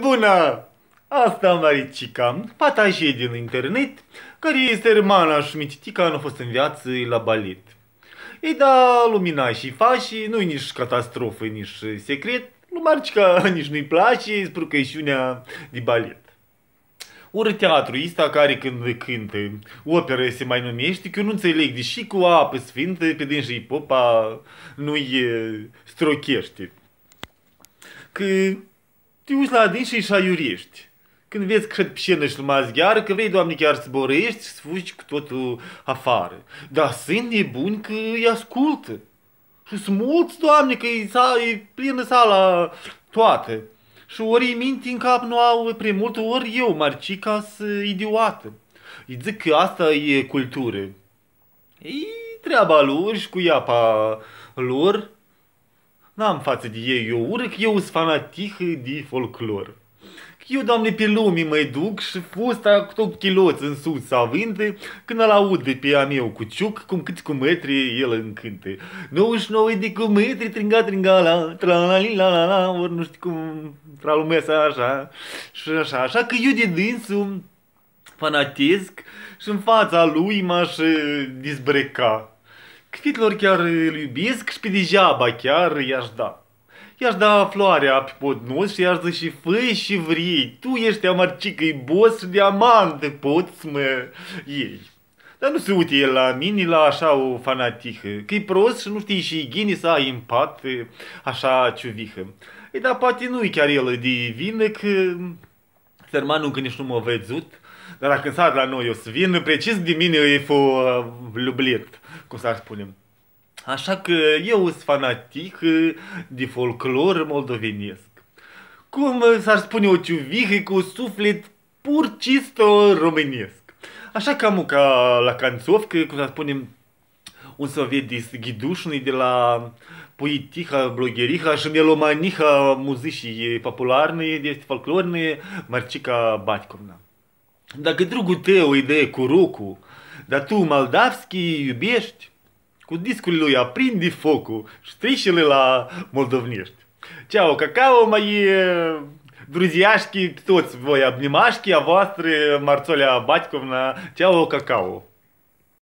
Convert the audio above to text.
Bună! Asta am Laricica, patașie din internet, care este hermana șmitica nu a fost în viață la balet. Ei da, lumina și fașii, nu-i nici catastrofă, nici secret, Lumarcica nici nu-i place, spru că eșiunea de balet. Ori teatru ăsta care când cântă opera se mai numește, că eu nu înțeleg, deși cu apă sfântă pe din și popa nu-i strochește. Că te uiți la adins și șaiuriești. Când vezi că pșenă și zgheară, că vrei, Doamne, chiar să borești, să fugi cu totul afară. Dar sunt nebuni că îi ascultă. Și sunt mulți, Doamne, că e, e plină sala toată. Și ori minti în cap nu au prea mult, ori eu, Marcica, să idiotă. Îi zic că asta e cultură. E treaba lor și cu iapa lor. N-am față de ei eu urc, eu sunt fanatic de folclor. eu, doamne, pe lumii mai duc și fusta cu tot chiloț în sus sau vinte, când îl aud de pe a meu cu ciuc, cum câți cu metri el știu 99 de cu metri, tringa, tringa, la, tra la la la la ori nu știu cum, tra lumea așa, și așa, așa, că eu de dânsul fanatesc și în fața lui m-aș eh, dizbreca. Cvitlor chiar îl iubesc și pe degeaba chiar i-aș da. I-aș da floarea pe podnos și i-aș da și făi și vrei, tu ești amarcică, e boss și diamant, poți mă ei. Dar nu se uite el la mine, la așa o fanatică că e prost și nu știi și ghini să ai în pat, așa ciuvihă. ei dar poate nu-i chiar el de vină că Sărmanul când nici nu m-a văzut, dar dacă s-a la noi, eu să vin, precis de mine e fu uh, lublit, cum s-ar spune. Așa că eu sunt fanatic uh, de folclor moldovenesc. Cum uh, s-ar spune o ciuvihă cu suflet pur cisto românesc. Așa cam ca la că cum să spunem, un sovietis ghidușnic de la поэтиха, блогериха, шмеломаниха, музыщи популярные, есть фольклорные, Марчика Батьковна. Dacă drugul tău îi dă cu rucu, dar tu moldavski iubești, cu discul lui aprinde focul și trecerile la moldovnești. Ceau, cacao, mai друзьяшки, toți voi обнимашки, а voastră, Марцоля Батьковна, ceau, cacao.